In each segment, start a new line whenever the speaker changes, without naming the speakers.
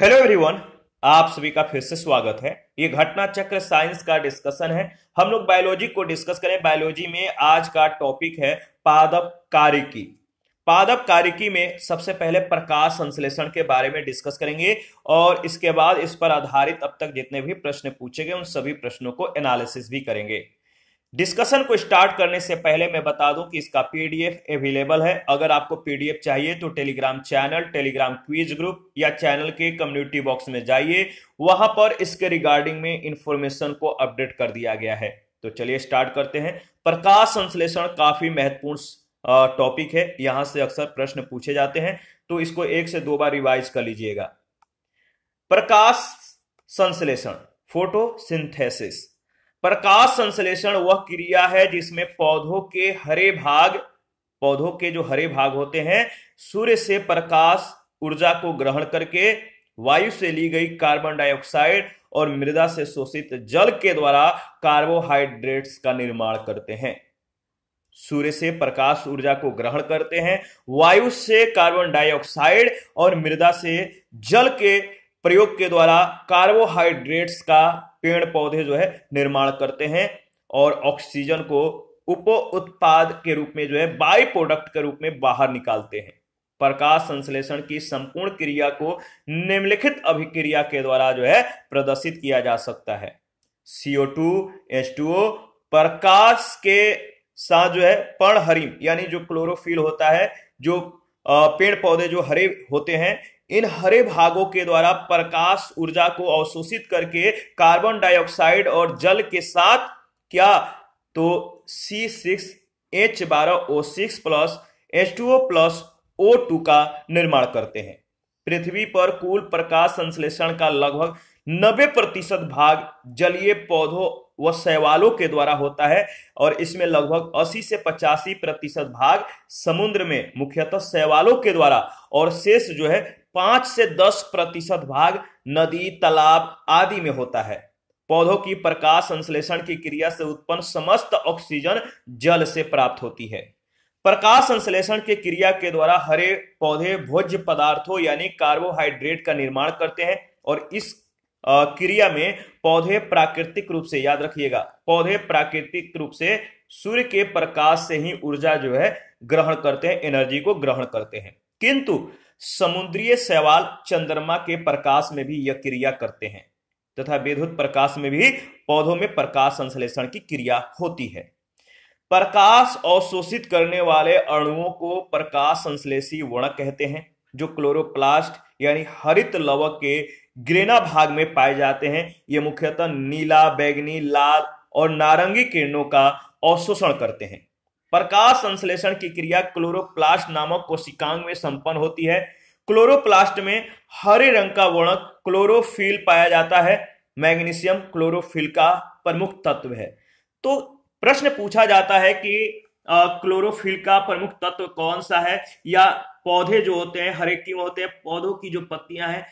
hello everyone आप सभी का फिर से स्वागत है ये घटना चक्र साइंस का डिस्कशन है हम लोग बायोलॉजी को डिस्कस करें बायोलॉजी में आज का टॉपिक है पादप कारिकी पादप कारिकी में सबसे पहले प्रकाश संश्लेषण के बारे में डिस्कस करेंगे और इसके बाद इस पर आधारित अब तक जितने भी प्रश्न पूछे गए उन सभी प्रश्नों को एनालिसिस भी करेंगे डिस्कशन को स्टार्ट करने से पहले मैं बता दूं कि इसका पीडीएफ अवेलेबल है अगर आपको पीडीएफ चाहिए तो Telegram channel Telegram quiz group या चैनल के कम्युनिटी बॉक्स में जाइए वहां पर इसके रिगार्डिंग में इंफॉर्मेशन को अपडेट कर दिया गया है तो चलिए स्टार्ट करते हैं प्रकाश संश्लेषण काफी महत्वपूर्ण टॉपिक है यहां से अक्सर प्रश्न पूछे जाते हैं तो इसको एक से दो बार रिवाइज कर लीजिएगा प्रकाश संश्लेषण फोटोसिंथेसिस प्रकाश संश्लेषण वह क्रिया है जिसमें पौधों के हरे भाग पौधों के जो हरे भाग होते हैं सूर्य से प्रकाश ऊर्जा को ग्रहण करके वायु से ली गई कार्बन डाइऑक्साइड और मृदा से शोषित जल के द्वारा कार्बोहाइड्रेट्स का निर्माण करते हैं सूर्य से प्रकाश ऊर्जा को ग्रहण करते हैं वायु से कार्बन डाइऑक्साइड और मृदा से जल के प्रयोग के द्वारा कार्बोहाइड्रेट्स का पेड़ पौधे जो है निर्माण करते हैं और ऑक्सीजन को उप उत्पाद के रूप में जो है बाई प्रोडक्ट के रूप में बाहर निकालते हैं प्रकाश संश्लेषण की संपूर्ण क्रिया को निम्नलिखित अभिक्रिया के द्वारा जो है प्रदर्शित किया जा सकता है CO two H two O प्रकाश के साथ जो है हरिम यानी जो क्लोरोफिल होता है जो पेड़ पौधे जो हरे होते हैं इन हरे भागों के द्वारा प्रकाश ऊर्जा को अवशोषित करके कार्बन डाइऑक्साइड और जल के साथ क्या तो सी सिक्स एच बारह O six plus H two O plus O two का निर्माण करते हैं पृथ्वी पर कुल प्रकाश संश्लेषण का लगभग 90 प्रतिशत भाग जलीय पौधों व शैवालों के द्वारा होता है और इसमें लगभग 80 से पचासी प्रतिशत भाग समुद्र में मुख्यतः शैवालों के द्वारा और शेष जो है पांच से दस प्रतिशत भाग नदी तालाब आदि में होता है पौधों की प्रकाश संश्लेषण की क्रिया से उत्पन्न समस्त ऑक्सीजन जल से प्राप्त होती है प्रकाश संश्लेषण की क्रिया के द्वारा हरे पौधे भोज्य पदार्थों यानी कार्बोहाइड्रेट का निर्माण करते हैं और इस क्रिया में पौधे प्राकृतिक रूप से याद रखिएगा पौधे प्राकृतिक रूप से सूर्य के प्रकाश से ही ऊर्जा जो है ग्रहण करते हैं एनर्जी को ग्रहण करते हैं किंतु समुद्रीय सवाल चंद्रमा के प्रकाश में भी यह क्रिया करते हैं तथा विद्युत प्रकाश में भी पौधों में प्रकाश संश्लेषण की क्रिया होती है प्रकाश अवशोषित करने वाले अणुओं को प्रकाश संश्लेषी वर्णक कहते हैं जो क्लोरोप्लास्ट यानी हरित लवक के ग्रेना भाग में पाए जाते हैं ये मुख्यतः नीला बैगनी लाल और नारंगी किरणों का अवशोषण करते हैं प्रकाश संश्लेषण की क्रिया क्लोरोप्लास्ट नामक कोशिकांग में संपन्न होती है क्लोरोप्लास्ट में हरे रंग का वर्णक क्लोरोफिल पाया जाता है मैग्नीशियम क्लोरोफिल का प्रमुख तत्व है तो प्रश्न पूछा जाता है कि क्लोरोफिल का प्रमुख तत्व कौन सा है या पौधे जो होते हैं हरे क्यों होते हैं पौधों की जो पत्तियां हैं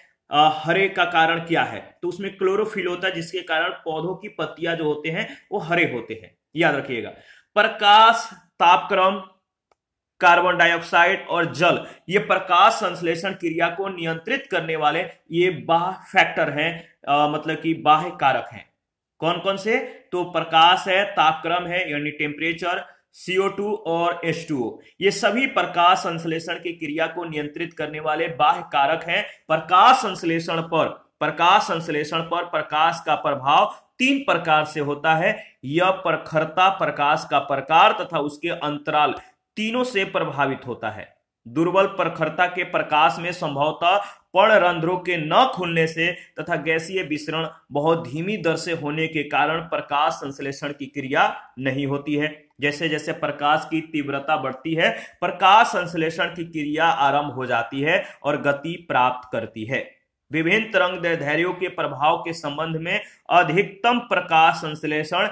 हरे का कारण क्या है तो उसमें क्लोरोफिल होता है जिसके कारण पौधों की पत्तियां जो होते हैं वो हरे होते हैं याद रखिएगा प्रकाश तापक्रम कार्बन डाइऑक्साइड और जल ये प्रकाश संश्लेषण क्रिया को नियंत्रित करने वाले ये बाह फैक्टर हैं मतलब कि बाह्य कारक हैं कौन कौन से तो प्रकाश है तापक्रम है यानी टेम्परेचर CO2 और H2O ये सभी प्रकाश संश्लेषण की क्रिया को नियंत्रित करने वाले बाह्य कारक हैं प्रकाश संश्लेषण पर प्रकाश संश्लेषण पर प्रकाश का प्रभाव तीन प्रकार से होता है यह प्रखरता प्रकाश का प्रकार तथा उसके अंतराल तीनों से प्रभावित होता है दुर्बल प्रखरता के प्रकाश में संभवतः पण रंध्रों के न खुलने से तथा गैसीय विसरण बहुत धीमी दर से होने के कारण प्रकाश संश्लेषण की क्रिया नहीं होती है जैसे जैसे प्रकाश की तीव्रता बढ़ती है प्रकाश संश्लेषण की क्रिया आरंभ हो जाती है और गति प्राप्त करती है विभिन्न तरंग दैर्घ्यों के प्रभाव के संबंध में अधिकतम प्रकाश संश्लेषण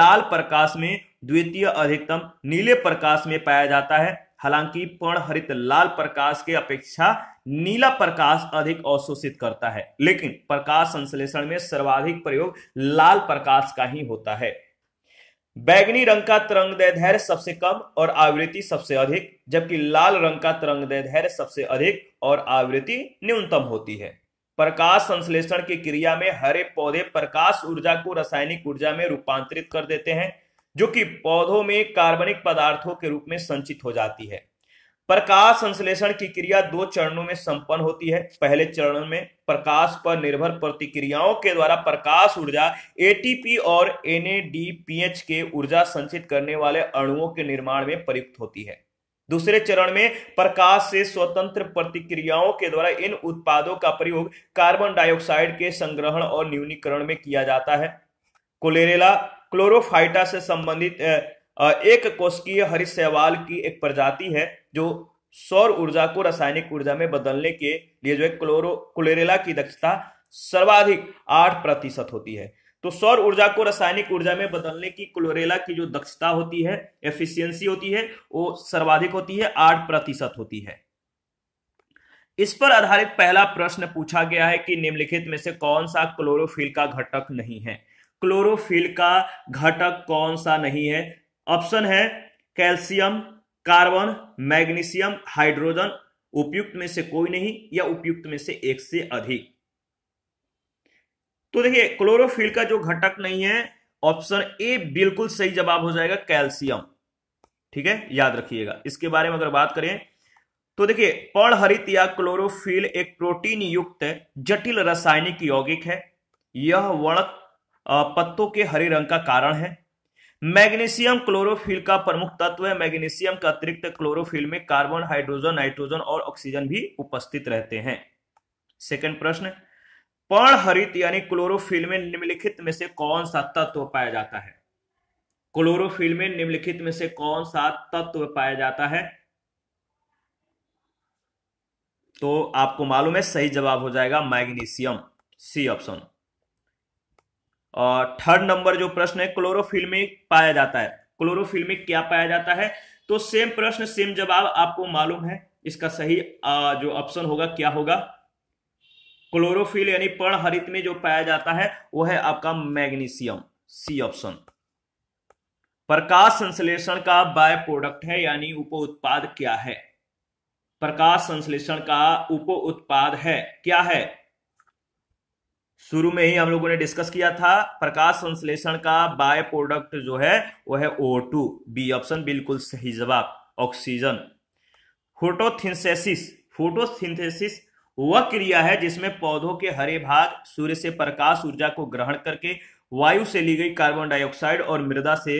लाल प्रकाश में द्वितीय अधिकतम नीले प्रकाश में पाया जाता है हालांकि पर्ण हरित लाल प्रकाश के अपेक्षा नीला प्रकाश अधिक अवशोषित करता है लेकिन प्रकाश संश्लेषण में सर्वाधिक प्रयोग लाल प्रकाश का ही होता है बैगनी रंग का तरंग दैर्घ्य सबसे कम और आवृत्ति सबसे अधिक जबकि लाल रंग का तरंग दैर्घ्य सबसे अधिक और आवृत्ति न्यूनतम होती है प्रकाश संश्लेषण की क्रिया में हरे पौधे प्रकाश ऊर्जा को रासायनिक ऊर्जा में रूपांतरित कर देते हैं जो कि पौधों में कार्बनिक पदार्थों के रूप में संचित हो जाती है प्रकाश संश्लेषण की क्रिया दो चरणों में संपन्न होती है पहले चरण में प्रकाश पर निर्भर प्रतिक्रियाओं के द्वारा प्रकाश ऊर्जा एटीपी और एनएडीपीएच के ऊर्जा संचित करने वाले अणुओं के निर्माण में प्रयुक्त होती है दूसरे चरण में प्रकाश से स्वतंत्र प्रतिक्रियाओं के द्वारा इन उत्पादों का प्रयोग कार्बन डाइऑक्साइड के संग्रहण और न्यूनीकरण में किया जाता है कोलेरेला क्लोरोफाइटा से संबंधित एक कोशकीय हरित सहवाल की एक प्रजाति है जो सौर ऊर्जा को रासायनिक ऊर्जा में बदलने के लिए जो है क्लोरो कोलेरेला की दक्षता सर्वाधिक आठ प्रतिशत होती है तो सौर ऊर्जा को रासायनिक ऊर्जा में बदलने की क्लोरेला की जो दक्षता होती है एफिशिएंसी होती है वो सर्वाधिक होती है आठ प्रतिशत होती है इस पर आधारित पहला प्रश्न पूछा गया है कि निम्नलिखित में से कौन सा क्लोरोफिल का घटक नहीं है क्लोरोफिल का घटक कौन सा नहीं है ऑप्शन है कैल्शियम कार्बन मैग्नीशियम हाइड्रोजन उपयुक्त में से कोई नहीं या उपयुक्त में से एक से अधिक तो देखिए क्लोरोफिल का जो घटक नहीं है ऑप्शन ए बिल्कुल सही जवाब हो जाएगा कैल्शियम ठीक है याद रखिएगा इसके बारे में अगर बात करें तो देखिए हरित या क्लोरोफिल एक प्रोटीन युक्त जटिल रासायनिक यौगिक है यह वर्णक पत्तों के हरे रंग का कारण है मैग्नीशियम क्लोरोफिल का प्रमुख तत्व है मैग्नीशियम का अतिरिक्त क्लोरोफिल में कार्बन हाइड्रोजन नाइट्रोजन और ऑक्सीजन भी उपस्थित रहते हैं सेकंड प्रश्न हरित यानी क्लोरोफिल में निम्नलिखित में से कौन सा तत्व पाया जाता है क्लोरोफिल में निम्नलिखित में से कौन सा तत्व पाया जाता है तो आपको मालूम है सही जवाब हो जाएगा मैग्नीशियम सी ऑप्शन और थर्ड नंबर जो प्रश्न है क्लोरोफिल में पाया जाता है क्लोरोफिल में क्या पाया जाता है तो सेम प्रश्न सेम जवाब आपको मालूम है इसका सही जो ऑप्शन होगा क्या होगा क्लोरोफिल यानी पर्ण हरित में जो पाया जाता है वो है आपका मैग्नीशियम सी ऑप्शन प्रकाश संश्लेषण का बाय प्रोडक्ट है यानी उप उत्पाद क्या है प्रकाश संश्लेषण का उप उत्पाद है क्या है शुरू में ही हम लोगों ने डिस्कस किया था प्रकाश संश्लेषण का बाय प्रोडक्ट जो है वो है ओ टू बी ऑप्शन बिल्कुल सही जवाब ऑक्सीजन फोटोथिंसेसिस फोटोसिंथेसिस वह क्रिया है जिसमें पौधों के हरे भाग सूर्य से प्रकाश ऊर्जा को ग्रहण करके वायु से ली गई कार्बन डाइऑक्साइड और मृदा से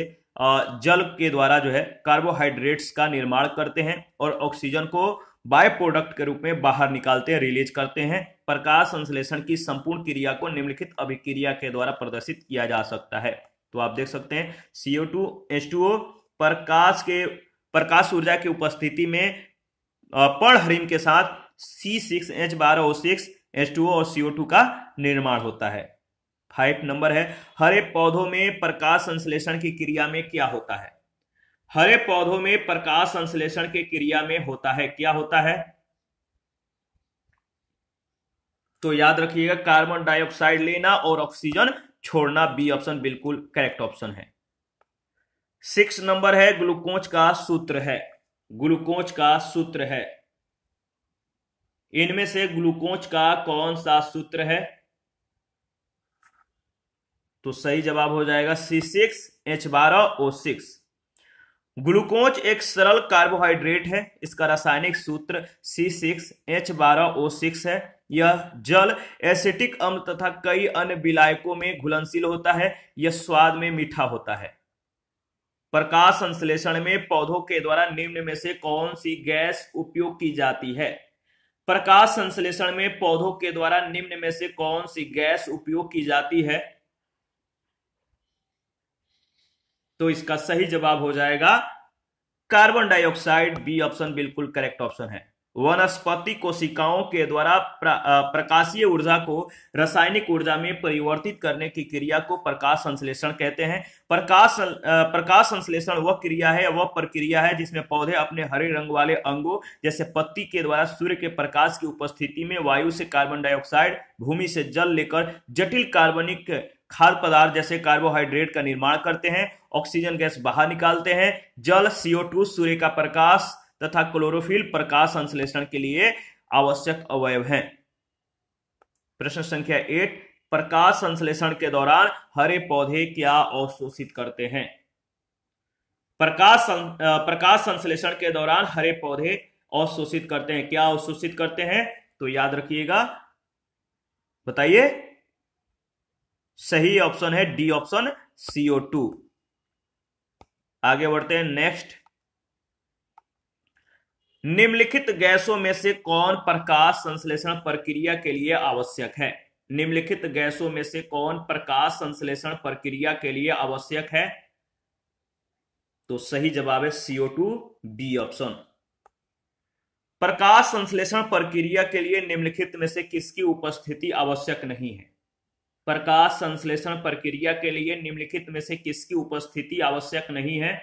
जल के द्वारा जो है कार्बोहाइड्रेट्स का निर्माण करते हैं और ऑक्सीजन को बाय प्रोडक्ट के रूप में बाहर निकालते हैं रिलीज करते हैं प्रकाश संश्लेषण की संपूर्ण क्रिया को निम्नलिखित अभिक्रिया के द्वारा प्रदर्शित किया जा सकता है तो आप देख सकते हैं CO two H two O प्रकाश के प्रकाश ऊर्जा की उपस्थिति में पढ़ हरिम के साथ सी सिक्स एच बारह ओ सिक्स एच टू और सीओ टू का निर्माण होता है फाइव नंबर है हरे पौधों में प्रकाश संश्लेषण की क्रिया में क्या होता है हरे पौधों में प्रकाश संश्लेषण की क्रिया में होता है क्या होता है तो याद रखिएगा कार्बन डाइऑक्साइड लेना और ऑक्सीजन छोड़ना बी ऑप्शन बिल्कुल करेक्ट ऑप्शन है सिक्स नंबर है ग्लूकोज का सूत्र है ग्लूकोज का सूत्र है इनमें से ग्लूकोज का कौन सा सूत्र है तो सही जवाब हो जाएगा सी सिक्स एच बारह ओ सिक्स ग्लूकोज एक सरल कार्बोहाइड्रेट है इसका रासायनिक सूत्र सी सिक्स एच बारह ओ सिक्स है यह जल एसिटिक अम्ल तथा कई अन्य विलायकों में घुलनशील होता है यह स्वाद में मीठा होता है प्रकाश संश्लेषण में पौधों के द्वारा निम्न में से कौन सी गैस उपयोग की जाती है प्रकाश संश्लेषण में पौधों के द्वारा निम्न में से कौन सी गैस उपयोग की जाती है तो इसका सही जवाब हो जाएगा कार्बन डाइऑक्साइड बी ऑप्शन बिल्कुल करेक्ट ऑप्शन है वनस्पति कोशिकाओं के द्वारा प्रकाशीय ऊर्जा को रासायनिक ऊर्जा में परिवर्तित करने की क्रिया को प्रकाश संश्लेषण कहते हैं प्रकाश प्रकाश संश्लेषण वह क्रिया है वह प्रक्रिया है जिसमें पौधे अपने हरे रंग वाले अंगों जैसे पत्ती के द्वारा सूर्य के प्रकाश की उपस्थिति में वायु से कार्बन डाइऑक्साइड भूमि से जल लेकर जटिल कार्बनिक खाद्य पदार्थ जैसे कार्बोहाइड्रेट का निर्माण करते हैं ऑक्सीजन गैस बाहर निकालते हैं जल सीओ सूर्य का प्रकाश तथा क्लोरोफिल प्रकाश संश्लेषण के लिए आवश्यक अवयव हैं प्रश्न संख्या एट प्रकाश संश्लेषण के दौरान हरे पौधे क्या अवशोषित करते हैं प्रकाश सं, प्रकाश संश्लेषण के दौरान हरे पौधे अवशोषित करते हैं क्या अवशोषित करते हैं तो याद रखिएगा बताइए सही ऑप्शन है डी ऑप्शन सीओ टू आगे बढ़ते हैं नेक्स्ट निम्नलिखित गैसों में से कौन प्रकाश संश्लेषण प्रक्रिया के लिए आवश्यक है निम्नलिखित गैसों में से कौन प्रकाश संश्लेषण प्रक्रिया के लिए आवश्यक है तो सही जवाब है सीओ टू बी ऑप्शन प्रकाश संश्लेषण प्रक्रिया के लिए निम्नलिखित में से किसकी उपस्थिति आवश्यक नहीं है प्रकाश संश्लेषण प्रक्रिया के लिए निम्नलिखित में से किसकी उपस्थिति आवश्यक नहीं है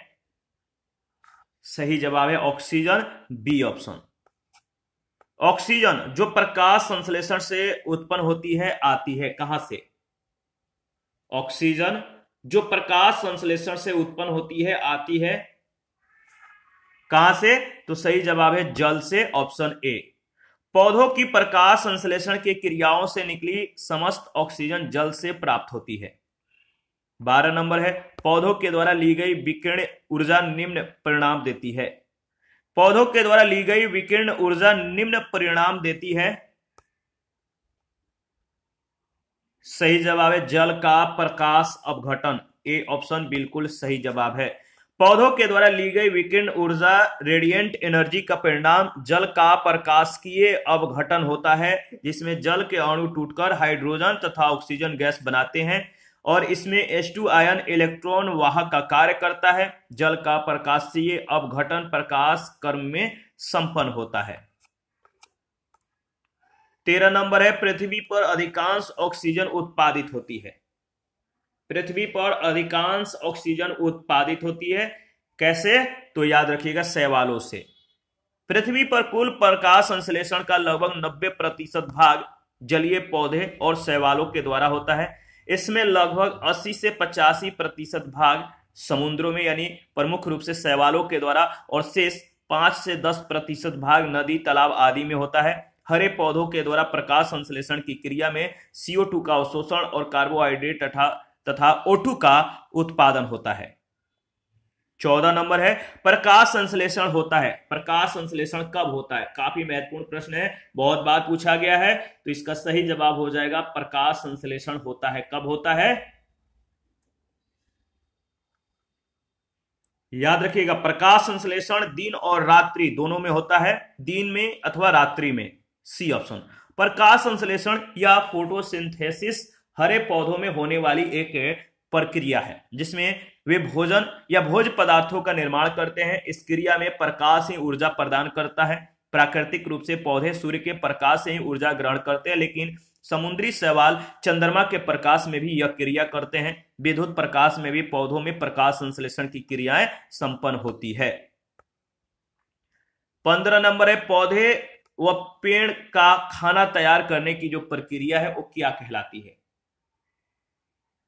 सही जवाब है ऑक्सीजन बी ऑप्शन ऑक्सीजन जो प्रकाश संश्लेषण से उत्पन्न होती है आती है कहां से ऑक्सीजन जो प्रकाश संश्लेषण से उत्पन्न होती है आती है कहां से तो सही जवाब है जल से ऑप्शन ए पौधों की प्रकाश संश्लेषण की क्रियाओं से निकली समस्त ऑक्सीजन जल से प्राप्त होती है बारह नंबर है पौधों के द्वारा ली गई विकिरण ऊर्जा निम्न परिणाम देती है पौधों के द्वारा ली गई विकिरण ऊर्जा निम्न परिणाम देती है सही जवाब है जल का प्रकाश अपघटन ए ऑप्शन बिल्कुल सही जवाब है पौधों के द्वारा ली गई विकिरण ऊर्जा रेडिएंट एनर्जी का परिणाम जल का प्रकाशकीय अवघटन होता है जिसमें जल के अणु टूटकर हाइड्रोजन तथा ऑक्सीजन गैस बनाते हैं और इसमें एस टू आयन इलेक्ट्रॉन वाहक का कार्य करता है जल का प्रकाशीय अवघटन प्रकाश कर्म में संपन्न होता है तेरह नंबर है पृथ्वी पर अधिकांश ऑक्सीजन उत्पादित होती है पृथ्वी पर अधिकांश ऑक्सीजन उत्पादित होती है कैसे तो याद रखिएगा सवालों से पृथ्वी पर कुल प्रकाश संश्लेषण का लगभग 90 प्रतिशत भाग जलीय पौधे और सवालों के द्वारा होता है इसमें लगभग 80 से पचासी प्रतिशत भाग समुद्रों में यानी प्रमुख रूप से शैवालों के द्वारा और शेष पांच से दस प्रतिशत भाग नदी तालाब आदि में होता है हरे पौधों के द्वारा प्रकाश संश्लेषण की क्रिया में सीओ का अवशोषण और कार्बोहाइड्रेट तथा तथा ओटू का उत्पादन होता है चौदह नंबर है प्रकाश संश्लेषण होता है प्रकाश संश्लेषण कब होता है काफी महत्वपूर्ण प्रश्न है बहुत बार पूछा गया है तो इसका सही जवाब हो जाएगा प्रकाश संश्लेषण होता है कब होता है याद रखिएगा प्रकाश संश्लेषण दिन और रात्रि दोनों में होता है दिन में अथवा रात्रि में सी ऑप्शन प्रकाश संश्लेषण या फोटोसिंथेसिस हरे पौधों में होने वाली एक प्रक्रिया है जिसमें वे भोजन या भोज पदार्थों का निर्माण करते हैं इस क्रिया में प्रकाश ही ऊर्जा प्रदान करता है प्राकृतिक रूप से पौधे सूर्य के प्रकाश से ही ऊर्जा ग्रहण करते हैं लेकिन समुद्री सवाल चंद्रमा के प्रकाश में भी यह क्रिया करते हैं विद्युत प्रकाश में भी पौधों में प्रकाश संश्लेषण की क्रियाएं संपन्न होती है पंद्रह नंबर है पौधे व पेड़ का खाना तैयार करने की जो प्रक्रिया है वो क्या कहलाती है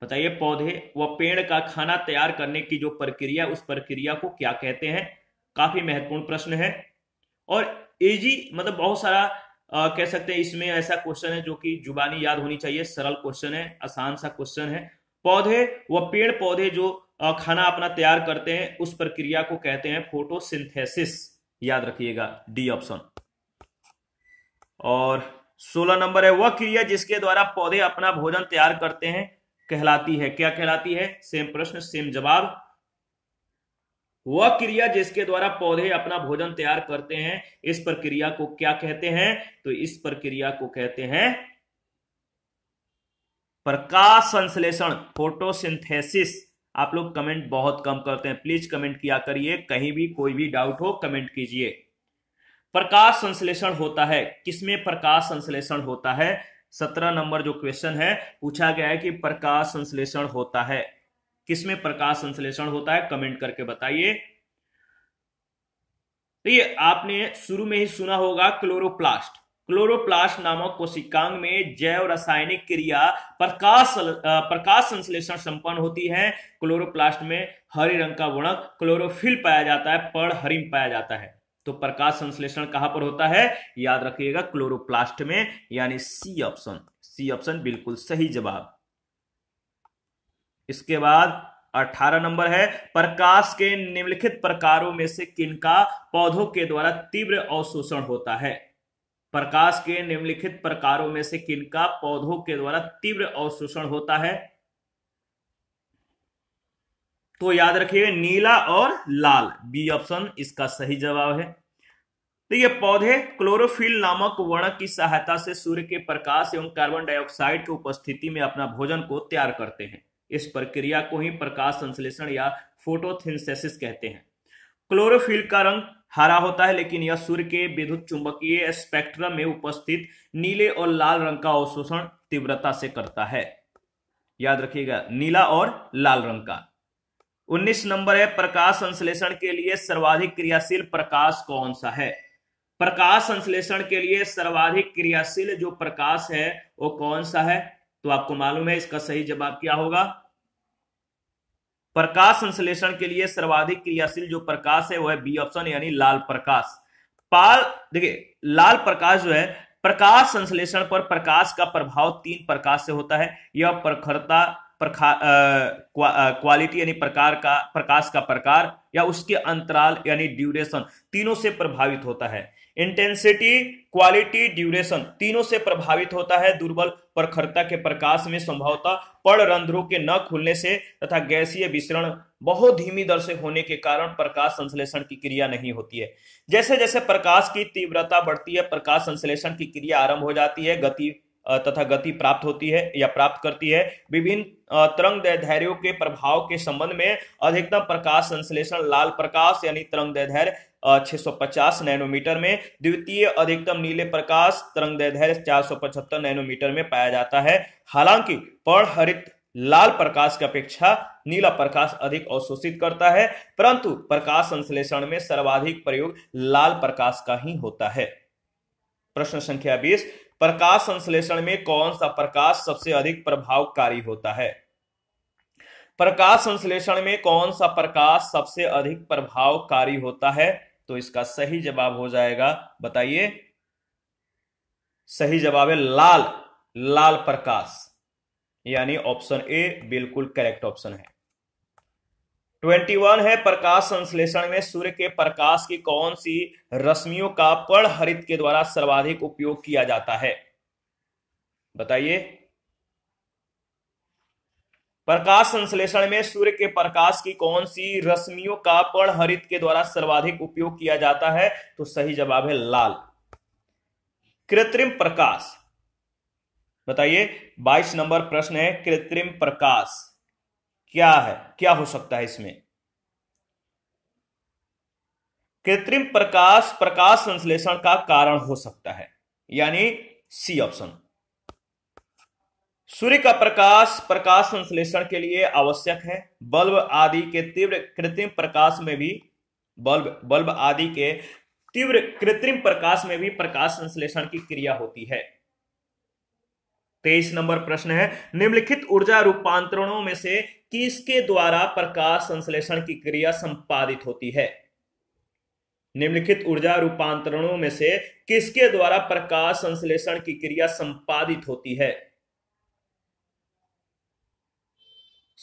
बताइए पौधे व पेड़ का खाना तैयार करने की जो प्रक्रिया उस प्रक्रिया को क्या कहते हैं काफी महत्वपूर्ण प्रश्न है और एजी मतलब बहुत सारा आ, कह सकते हैं इसमें ऐसा क्वेश्चन है जो कि जुबानी याद होनी चाहिए सरल क्वेश्चन है आसान सा क्वेश्चन है पौधे व पेड़ पौधे जो आ, खाना अपना तैयार करते हैं उस प्रक्रिया को कहते हैं फोटोसिंथेसिस याद रखिएगा डी ऑप्शन और सोलह नंबर है वह क्रिया जिसके द्वारा पौधे अपना भोजन तैयार करते हैं कहलाती है क्या कहलाती है सेम प्रश्न सेम जवाब वह क्रिया जिसके द्वारा पौधे अपना भोजन तैयार करते हैं इस प्रक्रिया को क्या कहते हैं तो इस प्रक्रिया को कहते हैं प्रकाश संश्लेषण फोटोसिंथेसिस आप लोग कमेंट बहुत कम करते हैं प्लीज कमेंट किया करिए कहीं भी कोई भी डाउट हो कमेंट कीजिए प्रकाश संश्लेषण होता है किसमें प्रकाश संश्लेषण होता है सत्रह नंबर जो क्वेश्चन है पूछा गया है कि प्रकाश संश्लेषण होता है किसमें प्रकाश संश्लेषण होता है कमेंट करके बताइए तो ये आपने शुरू में ही सुना होगा क्लोरोप्लास्ट क्लोरोप्लास्ट नामक कोशिकांग में जैव रासायनिक क्रिया प्रकाश प्रकाश संश्लेषण संपन्न होती है क्लोरोप्लास्ट में हरे रंग का गुणक क्लोरोफिल पाया जाता है पर हरिम पाया जाता है तो प्रकाश संश्लेषण कहां पर होता है याद रखिएगा क्लोरोप्लास्ट में यानी सी ऑप्शन सी ऑप्शन बिल्कुल सही जवाब इसके बाद अठारह नंबर है प्रकाश के निम्नलिखित प्रकारों में से किनका पौधों के द्वारा तीव्र अवशोषण होता है प्रकाश के निम्नलिखित प्रकारों में से किनका पौधों के द्वारा तीव्र अवशोषण होता है तो याद रखिएगा नीला और लाल बी ऑप्शन इसका सही जवाब है तो ये पौधे क्लोरोफिल नामक वर्ण की सहायता से सूर्य के प्रकाश एवं कार्बन डाइऑक्साइड की उपस्थिति में अपना भोजन को तैयार करते हैं इस प्रक्रिया को ही प्रकाश संश्लेषण या फोटोथिनसेसिस कहते हैं क्लोरोफिल का रंग हरा होता है लेकिन यह सूर्य के विद्युत चुंबकीय स्पेक्ट्रम में उपस्थित नीले और लाल रंग का अवशोषण तीव्रता से करता है याद रखिएगा नीला और लाल रंग का उन्नीस नंबर है प्रकाश संश्लेषण के लिए सर्वाधिक क्रियाशील प्रकाश कौन सा है प्रकाश संश्लेषण के लिए सर्वाधिक क्रियाशील जो प्रकाश है वो कौन सा है तो आपको मालूम है इसका सही जवाब क्या होगा प्रकाश संश्लेषण के लिए सर्वाधिक क्रियाशील जो प्रकाश है वह है बी ऑप्शन यानी लाल प्रकाश पाल देखिए लाल प्रकाश जो है प्रकाश संश्लेषण पर प्रकाश का प्रभाव तीन प्रकाश से होता है यह प्रखरता क्वालिटी यानी प्रकार का प्रकाश का प्रकार या उसके अंतराल यानी ड्यूरेशन तीनों से प्रभावित होता है इंटेंसिटी क्वालिटी ड्यूरेशन तीनों से प्रभावित होता है दुर्बल प्रखरता के प्रकाश में संभवतः पड़ रंध्रों के न खुलने से तथा गैसीय विसरण बहुत धीमी दर से होने के कारण प्रकाश संश्लेषण की क्रिया नहीं होती है जैसे जैसे प्रकाश की तीव्रता बढ़ती है प्रकाश संश्लेषण की क्रिया आरंभ हो जाती है गति तथा गति प्राप्त होती है या प्राप्त करती है विभिन्न तरंग दैर्ध्यों के प्रभाव के संबंध में अधिकतम प्रकाश संश्लेषण लाल प्रकाश यानी तरंग दैर्ध्य 650 नैनोमीटर में द्वितीय अधिकतम नीले प्रकाश तरंग दैर्ध्य 475 नैनोमीटर में पाया जाता है हालांकि पर हरित लाल प्रकाश की अपेक्षा नीला प्रकाश अधिक अवशोषित करता है परंतु प्रकाश संश्लेषण में सर्वाधिक प्रयोग लाल प्रकाश का ही होता है प्रश्न संख्या 20 प्रकाश संश्लेषण में कौन सा प्रकाश सबसे अधिक प्रभावकारी होता है प्रकाश संश्लेषण में कौन सा प्रकाश सबसे अधिक प्रभावकारी होता है तो इसका सही जवाब हो जाएगा बताइए सही जवाब है लाल लाल प्रकाश यानी ऑप्शन ए बिल्कुल करेक्ट ऑप्शन है ट्वेंटी वन है प्रकाश संश्लेषण में सूर्य के प्रकाश की कौन सी रश्मियों का हरित के द्वारा सर्वाधिक उपयोग किया जाता है बताइए प्रकाश संश्लेषण में सूर्य के प्रकाश की कौन सी रश्मियों का हरित के द्वारा सर्वाधिक उपयोग किया जाता है तो सही जवाब है लाल कृत्रिम प्रकाश बताइए 22 नंबर प्रश्न है कृत्रिम प्रकाश क्या है क्या हो सकता है इसमें कृत्रिम प्रकाश प्रकाश संश्लेषण का कारण हो सकता है यानी सी ऑप्शन सूर्य का प्रकाश प्रकाश संश्लेषण के लिए आवश्यक है बल्ब आदि के तीव्र कृत्रिम प्रकाश में भी बल्ब बल्ब आदि के तीव्र कृत्रिम प्रकाश में भी प्रकाश संश्लेषण की क्रिया होती है तेईस नंबर प्रश्न है निम्नलिखित ऊर्जा रूपांतरणों में से किसके द्वारा प्रकाश संश्लेषण की क्रिया संपादित होती है निम्नलिखित ऊर्जा रूपांतरणों में से किसके द्वारा प्रकाश संश्लेषण की क्रिया संपादित होती है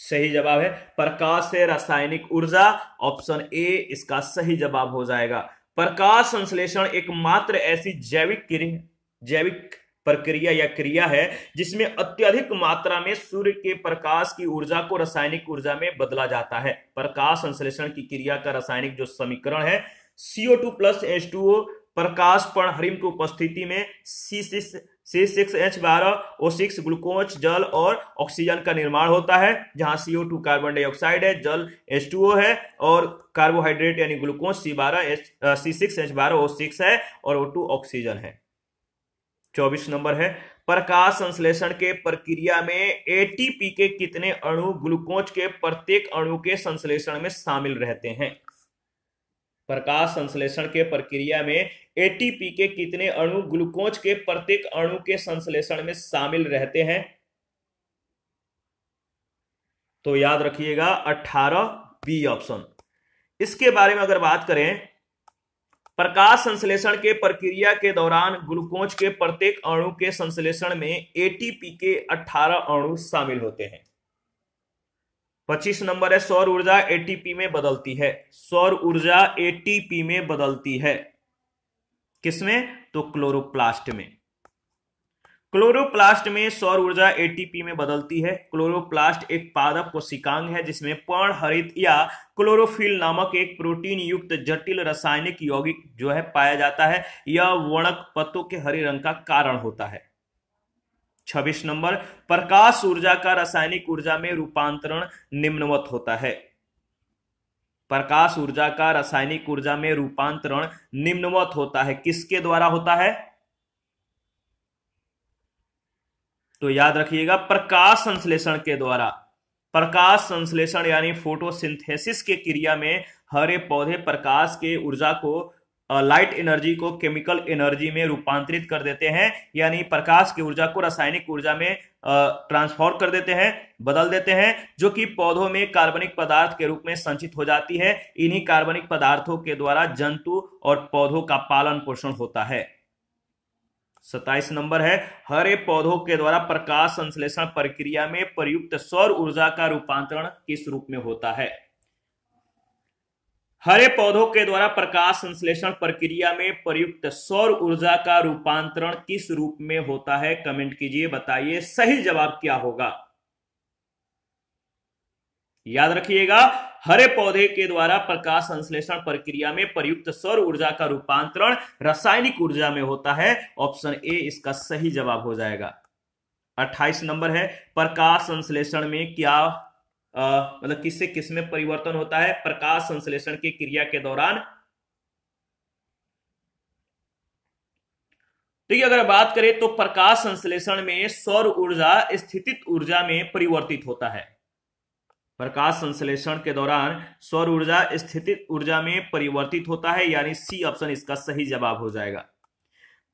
सही जवाब है प्रकाश से रासायनिक ऊर्जा ऑप्शन ए इसका सही जवाब हो जाएगा प्रकाश संश्लेषण एकमात्र ऐसी जैविक क्रिया जैविक प्रक्रिया या क्रिया है जिसमें अत्यधिक मात्रा में सूर्य के प्रकाश की ऊर्जा को रासायनिक ऊर्जा में बदला जाता है प्रकाश संश्लेषण की क्रिया का रासायनिक जो समीकरण है CO two plus H two O प्रकाश पर हरिम की उपस्थिति में C six C six H बारह ओ सिक्स ग्लूकोज जल और ऑक्सीजन का निर्माण होता है जहां सीओ टू कार्बन डाइऑक्साइड है जल एच टू ओ है और कार्बोहाइड्रेट यानी ग्लूकोज सी बारह एच सी सिक्स एच बारह ओ सिक्स है और ओ टू ऑक्सीजन है चौबीस नंबर है प्रकाश संश्लेषण के प्रक्रिया में एटीपी के कितने अणु ग्लूकोज के प्रत्येक अणु के संश्लेषण में शामिल रहते हैं प्रकाश संश्लेषण के प्रक्रिया में एटीपी के कितने अणु ग्लूकोज के प्रत्येक अणु के संश्लेषण में शामिल रहते हैं तो याद रखिएगा 18 बी ऑप्शन इसके बारे में अगर बात करें प्रकाश संश्लेषण के प्रक्रिया के दौरान ग्लूकोज के प्रत्येक अणु के संश्लेषण में एटीपी के 18 अणु शामिल होते हैं 25 नंबर है सौर ऊर्जा एटीपी में बदलती है सौर ऊर्जा एटीपी में बदलती है किसमें तो क्लोरोप्लास्ट में क्लोरोप्लास्ट में सौर ऊर्जा एटीपी में बदलती है क्लोरोप्लास्ट एक पादप कोशिकांग है जिसमें हरित या क्लोरोफिल नामक एक प्रोटीन युक्त जटिल रासायनिक यौगिक जो है पाया जाता है यह वर्णक पत्तों के हरे रंग का कारण होता है छब्बीस नंबर प्रकाश ऊर्जा का रासायनिक ऊर्जा में रूपांतरण निम्नवत होता है प्रकाश ऊर्जा का रासायनिक ऊर्जा में रूपांतरण निम्नवत होता है किसके द्वारा होता है तो याद रखिएगा प्रकाश संश्लेषण के द्वारा प्रकाश संश्लेषण यानी फोटोसिंथेसिस के क्रिया में हरे पौधे प्रकाश के ऊर्जा को लाइट एनर्जी को केमिकल एनर्जी में रूपांतरित कर देते हैं यानी प्रकाश की ऊर्जा को रासायनिक ऊर्जा में ट्रांसफॉर्म कर देते हैं बदल देते हैं जो कि पौधों में कार्बनिक पदार्थ के रूप में संचित हो जाती है इन्हीं कार्बनिक पदार्थों के द्वारा जंतु और पौधों का पालन पोषण होता है सताइस नंबर है हरे पौधों के द्वारा प्रकाश संश्लेषण प्रक्रिया में प्रयुक्त सौर ऊर्जा का रूपांतरण किस रूप में होता है हरे पौधों के द्वारा प्रकाश संश्लेषण प्रक्रिया में प्रयुक्त सौर ऊर्जा का रूपांतरण किस रूप में होता है कमेंट कीजिए बताइए सही जवाब क्या होगा याद रखिएगा हरे पौधे के द्वारा प्रकाश संश्लेषण प्रक्रिया में प्रयुक्त सौर ऊर्जा का रूपांतरण रासायनिक ऊर्जा में होता है ऑप्शन ए इसका सही जवाब हो जाएगा अट्ठाईस नंबर है प्रकाश संश्लेषण में क्या मतलब किससे किस में परिवर्तन होता है प्रकाश संश्लेषण की क्रिया के दौरान ठीक तो है अगर बात करें तो प्रकाश संश्लेषण में सौर ऊर्जा स्थितित ऊर्जा में परिवर्तित होता है प्रकाश संश्लेषण के दौरान सौर ऊर्जा स्थितित ऊर्जा में परिवर्तित होता है यानी सी ऑप्शन इसका सही जवाब हो जाएगा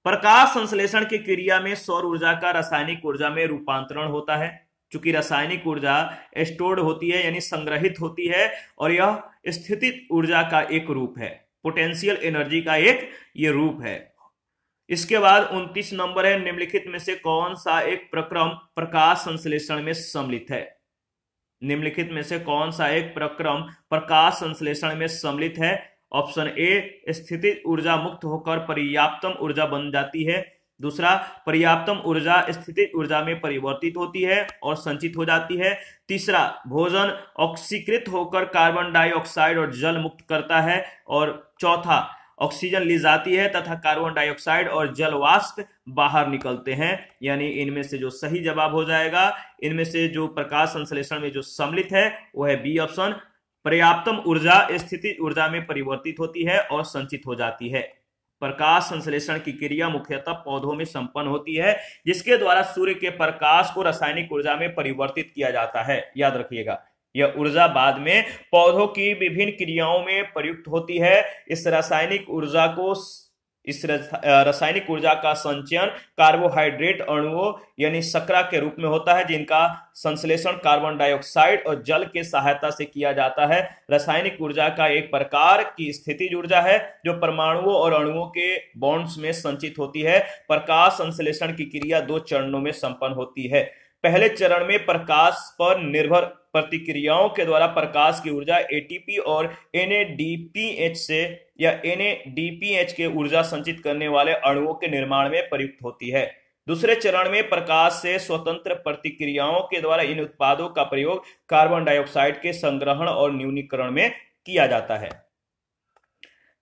प्रकाश संश्लेषण की क्रिया में सौर ऊर्जा का रासायनिक ऊर्जा में रूपांतरण होता है चूंकि रासायनिक ऊर्जा स्टोर्ड होती है यानी संग्रहित होती है और यह स्थिति ऊर्जा का एक रूप है पोटेंशियल एनर्जी का एक ये रूप है इसके बाद 29 नंबर है निम्नलिखित में से कौन सा एक प्रक्रम प्रकाश संश्लेषण में सम्मिलित है निम्नलिखित में से कौन सा एक प्रक्रम प्रकाश संश्लेषण में सम्मिलित है ऑप्शन ए स्थिति ऊर्जा मुक्त होकर पर्याप्तम ऊर्जा बन जाती है दूसरा पर्याप्तम ऊर्जा स्थिति ऊर्जा में परिवर्तित होती है और संचित हो जाती है तीसरा भोजन ऑक्सीकृत होकर कार्बन डाइऑक्साइड और जल मुक्त करता है और चौथा ऑक्सीजन ली जाती है तथा कार्बन डाइऑक्साइड और जल वाष्प बाहर निकलते हैं यानी इनमें से जो सही जवाब हो जाएगा इनमें से जो प्रकाश संश्लेषण में जो सम्मिलित है वह है बी ऑप्शन पर्याप्तम ऊर्जा स्थिति ऊर्जा में परिवर्तित होती है और संचित हो जाती है प्रकाश संश्लेषण की क्रिया मुख्यतः पौधों में संपन्न होती है जिसके द्वारा सूर्य के प्रकाश को रासायनिक ऊर्जा में परिवर्तित किया जाता है याद रखिएगा यह ऊर्जा बाद में पौधों की विभिन्न क्रियाओं में प्रयुक्त होती है इस रासायनिक ऊर्जा को इस रासायनिक ऊर्जा का संचयन कार्बोहाइड्रेट अणुओं यानी सकरा के रूप में होता है जिनका संश्लेषण कार्बन डाइऑक्साइड और जल के सहायता से किया जाता है रासायनिक ऊर्जा का एक प्रकार की स्थिति ऊर्जा है जो परमाणुओं और अणुओं के बॉन्ड्स में संचित होती है प्रकाश संश्लेषण की क्रिया दो चरणों में संपन्न होती है पहले चरण में प्रकाश पर निर्भर प्रतिक्रियाओं के द्वारा प्रकाश की ऊर्जा एटीपी और एनएडीपीएच से या एनएडीपीएच के ऊर्जा संचित करने वाले अणुओं के निर्माण में प्रयुक्त होती है दूसरे चरण में प्रकाश से स्वतंत्र प्रतिक्रियाओं के द्वारा इन उत्पादों का प्रयोग कार्बन डाइऑक्साइड के संग्रहण और न्यूनीकरण में किया जाता है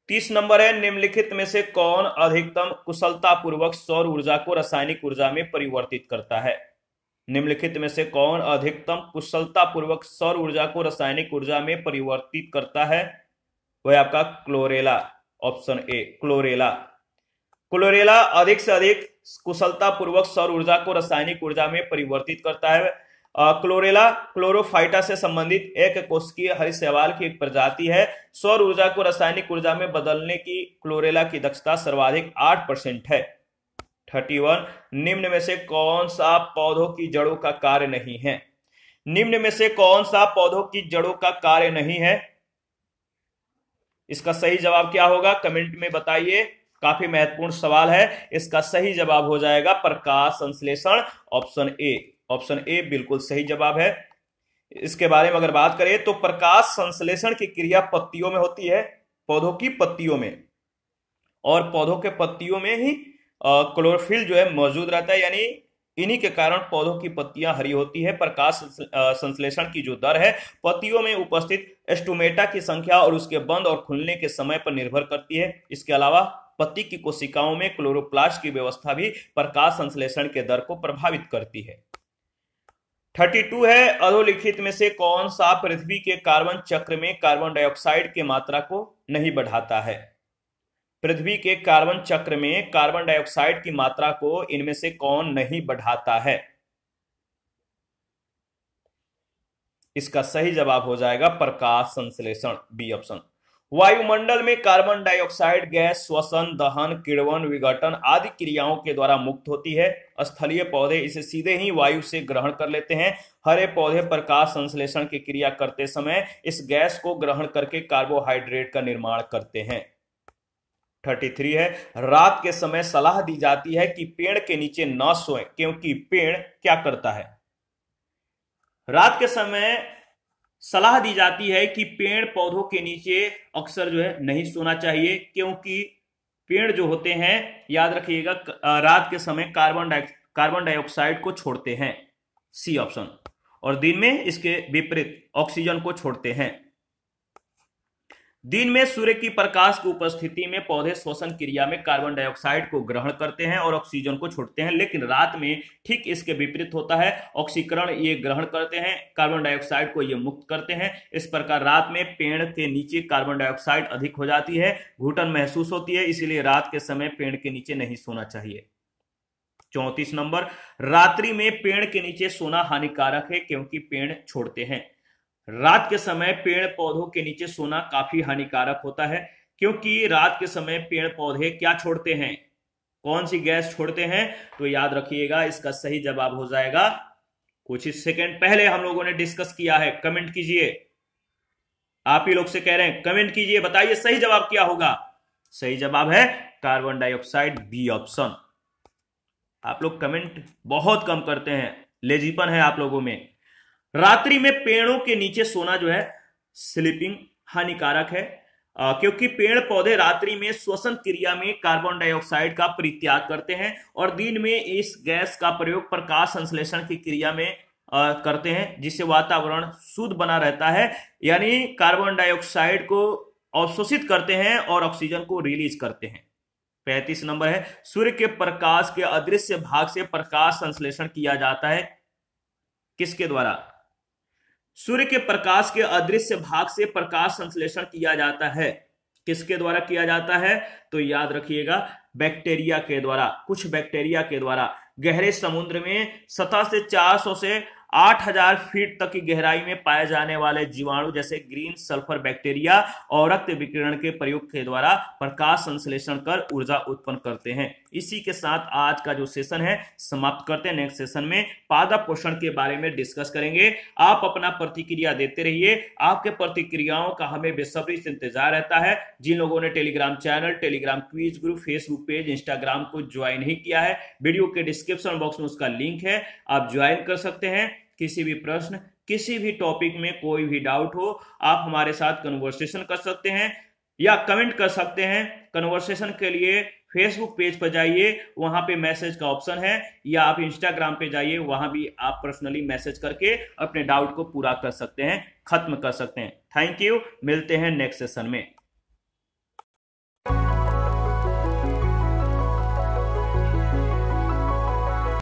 तीस नंबर है निम्नलिखित में से कौन अधिकतम कुशलतापूर्वक सौर ऊर्जा को रासायनिक ऊर्जा में परिवर्तित करता है निम्नलिखित में से कौन अधिकतम कुशलतापूर्वक सौर ऊर्जा को रासायनिक ऊर्जा में परिवर्तित करता है वह आपका chlorella option A chlorella chlorella अधिक से अधिक कुशलतापूर्वक सौर ऊर्जा को रासायनिक ऊर्जा में परिवर्तित करता है क्लोरेला क्लोरोफाइटा से संबंधित एक कोशिकीय हरी शैवाल की एक प्रजाति है सौर ऊर्जा को रासायनिक ऊर्जा में बदलने की क्लोरेला की दक्षता सर्वाधिक आठ परसेंट है थर्टी वन निम्न में से कौन सा पौधों की जड़ों का कार्य नहीं है निम्न में से कौन सा पौधों की जड़ों का कार्य नहीं है इसका सही जवाब क्या होगा कमेंट में बताइए काफी महत्वपूर्ण सवाल है इसका सही जवाब हो जाएगा प्रकाश संश्लेषण ऑप्शन ए ऑप्शन ए बिल्कुल सही जवाब है इसके बारे में अगर बात करें तो प्रकाश संश्लेषण की क्रिया पत्तियों में होती है पौधों की पत्तियों में और पौधों के पत्तियों में ही क्लोरोफिल जो है मौजूद रहता है यानी इन्हीं के कारण पौधों की पत्तियां हरी होती है प्रकाश संश्लेषण की जो दर है पत्तियों में उपस्थित एस्टोमेटा की संख्या और उसके बंद और खुलने के समय पर निर्भर करती है इसके अलावा पत्ती की कोशिकाओं में क्लोरोप्लास्ट की व्यवस्था भी प्रकाश संश्लेषण के दर को प्रभावित करती है 32 है अधोलिखित में से कौन सा पृथ्वी के कार्बन चक्र में कार्बन डाइऑक्साइड की मात्रा को नहीं बढ़ाता है पृथ्वी के कार्बन चक्र में कार्बन डाइऑक्साइड की मात्रा को इनमें से कौन नहीं बढ़ाता है इसका सही जवाब हो जाएगा प्रकाश संश्लेषण बी ऑप्शन वायुमंडल में कार्बन डाइऑक्साइड गैस श्वसन दहन किड़वन विघटन आदि क्रियाओं के द्वारा मुक्त होती है स्थलीय पौधे इसे सीधे ही वायु से ग्रहण कर लेते हैं हरे पौधे प्रकाश संश्लेषण की क्रिया करते समय इस गैस को ग्रहण करके कार्बोहाइड्रेट का निर्माण करते हैं थर्टी थ्री है रात के समय सलाह दी जाती है कि पेड़ के नीचे न सोएं क्योंकि पेड़ क्या करता है रात के समय सलाह दी जाती है कि पेड़ पौधों के नीचे अक्सर जो है नहीं सोना चाहिए क्योंकि पेड़ जो होते हैं याद रखिएगा रात के समय कार्बन डाइ कार्बन डाइऑक्साइड को छोड़ते हैं सी ऑप्शन और दिन में इसके विपरीत ऑक्सीजन को छोड़ते हैं दिन में सूर्य की प्रकाश की उपस्थिति में पौधे श्वसन क्रिया में कार्बन डाइऑक्साइड को ग्रहण करते हैं और ऑक्सीजन को छोड़ते हैं लेकिन रात में ठीक इसके विपरीत होता है ऑक्सीकरण ये ग्रहण करते हैं कार्बन डाइऑक्साइड को ये मुक्त करते हैं इस प्रकार रात में पेड़ के नीचे कार्बन डाइऑक्साइड अधिक हो जाती है घुटन महसूस होती है इसीलिए रात के समय पेड़ के नीचे नहीं सोना चाहिए चौंतीस नंबर रात्रि में पेड़ के नीचे सोना हानिकारक है क्योंकि पेड़ छोड़ते हैं रात के समय पेड़ पौधों के नीचे सोना काफी हानिकारक होता है क्योंकि रात के समय पेड़ पौधे क्या छोड़ते हैं कौन सी गैस छोड़ते हैं तो याद रखिएगा इसका सही जवाब हो जाएगा कुछ ही सेकेंड पहले हम लोगों ने डिस्कस किया है कमेंट कीजिए आप ही लोग से कह रहे हैं कमेंट कीजिए बताइए सही जवाब क्या होगा सही जवाब है कार्बन डाइऑक्साइड बी ऑप्शन आप लोग कमेंट बहुत कम करते हैं लेजीपन है आप लोगों में रात्रि में पेड़ों के नीचे सोना जो है स्लीपिंग हानिकारक है आ, क्योंकि पेड़ पौधे रात्रि में श्वसन क्रिया में कार्बन डाइऑक्साइड का परित्याग करते हैं और दिन में इस गैस का प्रयोग प्रकाश संश्लेषण की क्रिया में आ, करते हैं जिससे वातावरण शुद्ध बना रहता है यानी कार्बन डाइऑक्साइड को अवशोषित करते हैं और ऑक्सीजन को रिलीज करते हैं पैंतीस नंबर है सूर्य के प्रकाश के अदृश्य भाग से प्रकाश संश्लेषण किया जाता है किसके द्वारा सूर्य के प्रकाश के अदृश्य भाग से प्रकाश संश्लेषण किया जाता है किसके द्वारा किया जाता है तो याद रखिएगा बैक्टीरिया के द्वारा कुछ बैक्टीरिया के द्वारा गहरे समुद्र में सतह से 400 से 8000 फीट तक की गहराई में पाए जाने वाले जीवाणु जैसे ग्रीन सल्फर बैक्टीरिया और रक्त विकिरण के प्रयोग के द्वारा प्रकाश संश्लेषण कर ऊर्जा उत्पन्न करते हैं इसी के साथ आज का जो सेशन है समाप्त करते हैं नेक्स्ट सेशन में पादप पोषण के बारे में डिस्कस करेंगे आप अपना प्रतिक्रिया देते रहिए आपके प्रतिक्रियाओं का हमें बेसब्री से इंतजार रहता है जिन लोगों ने Telegram channel Telegram quiz group Facebook page Instagram को ज्वाइन नहीं किया है वीडियो के डिस्क्रिप्शन बॉक्स में उसका लिंक है आप ज्वाइन कर सकते हैं किसी भी प्रश्न किसी भी टॉपिक में कोई भी डाउट हो आप हमारे साथ कन्वर्सेशन कर सकते हैं या कमेंट कर सकते हैं कन्वर्सेशन के लिए फेसबुक पेज पर जाइए वहां पे मैसेज का ऑप्शन है या आप इंस्टाग्राम पे जाइए वहां भी आप पर्सनली मैसेज करके अपने डाउट को पूरा कर सकते हैं खत्म कर सकते हैं थैंक यू मिलते हैं नेक्स्ट सेशन में